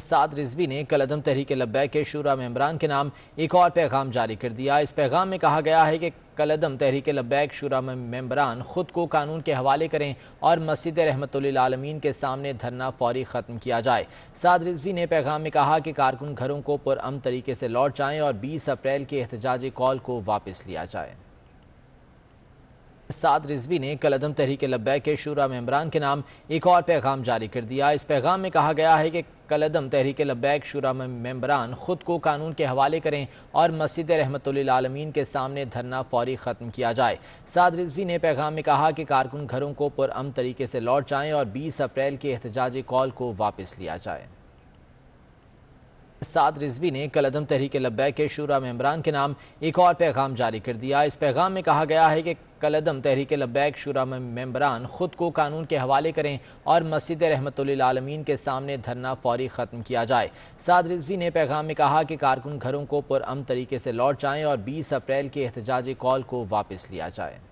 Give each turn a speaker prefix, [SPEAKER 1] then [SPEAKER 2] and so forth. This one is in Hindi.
[SPEAKER 1] साद रिजवी ने कल अदम तहरीक लब्बैक के शूरा मेम्बरान के नाम एक और पैगाम जारी कर दिया इस पैगाम में कहा गया है कि कल अदम तहरीक लब्बैक शुरा मम्बरान खुद को कानून के हवाले करें और मस्जिद रहमत आलमीन के सामने धरना फौरी ख़त्म किया जाए साद रिजवी ने पैगाम में कहा कि कारकुन घरों को पुरम तरीके से लौट जाएँ और बीस अप्रैल के एहतजाजी कॉल को वापस लिया जाए साद रिजवी ने कल अदम तहरीक लब्बैक के शुरा मम्बरान के नाम एक और पैगाम जारी कर दिया इस पैगाम में कहा गया है कि कलदम तहरीक लब्बैक शुरा मेम्बरान ख़ुद को कानून के हवाले करें और मस्जिद आलमीन के सामने धरना फौरी ख़त्म किया जाए साद रिजवी ने पैगाम में कहा कि कारकुन घरों को पुरम तरीके से लौट जाएँ और बीस अप्रैल के एहतजाजी कॉल को वापस लिया जाए साद रिजवी ने कल अदम तहरीक लब्बैक के शूरा मम्बरान के नाम एक और पैगाम जारी कर दिया इस पैगाम में कहा गया है कि कल अदम तहरीक लब्बैक शुरा मम्बरान ख़ुद को कानून के हवाले करें और मस्जिद रहमतमीन के सामने धरना फौरी ख़त्म किया जाए साद रिजवी ने पैगाम में कहा कि कारकुन घरों को पुरम तरीके से लौट जाएँ और बीस अप्रैल के एहतजाजी कॉल को वापस लिया जाए